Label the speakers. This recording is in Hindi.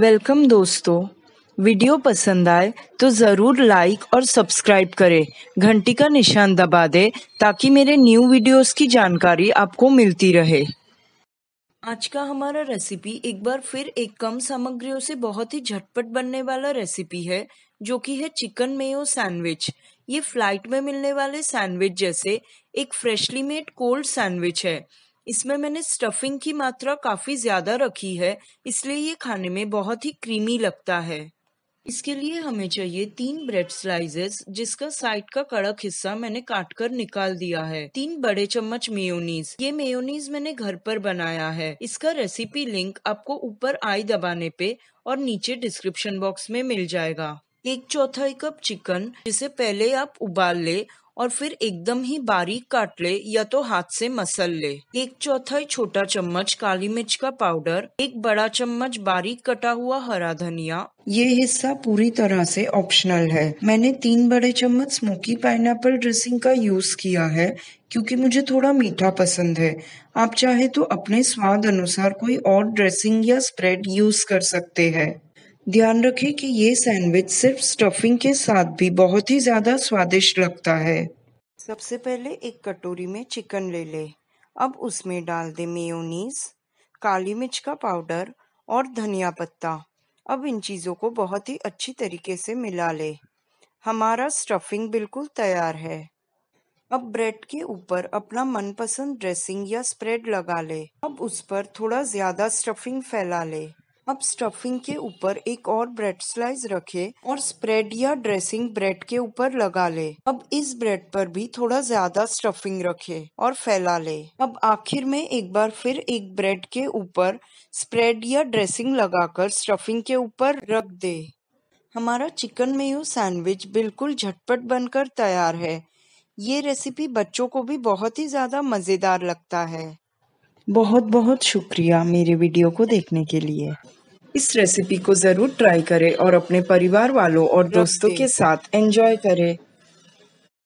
Speaker 1: वेलकम दोस्तों वीडियो पसंद आए तो ज़रूर लाइक और सब्सक्राइब करें घंटी का निशान दबा दे ताकि मेरे न्यू वीडियोस की जानकारी आपको मिलती रहे आज का हमारा रेसिपी एक बार फिर एक कम सामग्रियों से बहुत ही झटपट बनने वाला रेसिपी है जो कि है चिकन मेयो सैंडविच ये फ्लाइट में मिलने वाले सैंडविच जैसे एक फ्रेशली मेड कोल्ड सैंडविच है इसमें मैंने स्टफिंग की मात्रा काफ़ी ज़्यादा रखी है इसलिए ये खाने में बहुत ही क्रीमी लगता है इसके लिए हमें चाहिए तीन ब्रेड स्लाइसेस जिसका साइड का कड़क हिस्सा मैंने काट कर निकाल दिया है तीन बड़े चम्मच मेयोनीज ये मेयोनीज मैंने घर पर बनाया है इसका रेसिपी लिंक आपको ऊपर आई दबाने पे और नीचे डिस्क्रिप्शन बॉक्स में मिल जाएगा एक चौथाई कप चिकन जिसे पहले आप उबाल ले और फिर एकदम ही बारीक काट ले या तो हाथ से मसल ले एक चौथाई छोटा चम्मच काली मिर्च का पाउडर एक बड़ा चम्मच बारीक कटा हुआ हरा धनिया ये हिस्सा पूरी तरह से ऑप्शनल है मैंने तीन बड़े चम्मच स्मोकी एपल ड्रेसिंग का यूज किया है क्योंकि मुझे थोड़ा मीठा पसंद है आप चाहे तो अपने स्वाद अनुसार कोई और ड्रेसिंग या स्प्रेड यूज कर सकते हैं ध्यान रखें कि ये सैंडविच सिर्फ स्टफिंग के साथ भी बहुत ही ज़्यादा स्वादिष्ट लगता है सबसे पहले एक कटोरी में चिकन ले ले अब उसमें डाल दे मेयोनीज काली मिर्च का पाउडर और धनिया पत्ता अब इन चीज़ों को बहुत ही अच्छी तरीके से मिला ले हमारा स्टफिंग बिल्कुल तैयार है अब ब्रेड के ऊपर अपना मनपसंद ड्रेसिंग या स्प्रेड लगा ले अब उस पर थोड़ा ज़्यादा स्टफिंग फैला ले अब स्टफिंग के ऊपर एक और ब्रेड स्लाइस रखे और स्प्रेड या ड्रेसिंग ब्रेड के ऊपर लगा ले अब इस ब्रेड पर भी थोड़ा ज्यादा स्टफिंग रखे और फैला ले अब आखिर में एक बार फिर एक ब्रेड के ऊपर स्प्रेड या ड्रेसिंग लगाकर स्टफिंग के ऊपर रख दे हमारा चिकन मेयो सैंडविच बिल्कुल झटपट बनकर तैयार है ये रेसिपी बच्चों को भी बहुत ही ज़्यादा मज़ेदार लगता है बहुत बहुत शुक्रिया मेरे वीडियो को देखने के लिए इस रेसिपी को ज़रूर ट्राई करें और अपने परिवार वालों और दोस्तों के साथ एंजॉय करें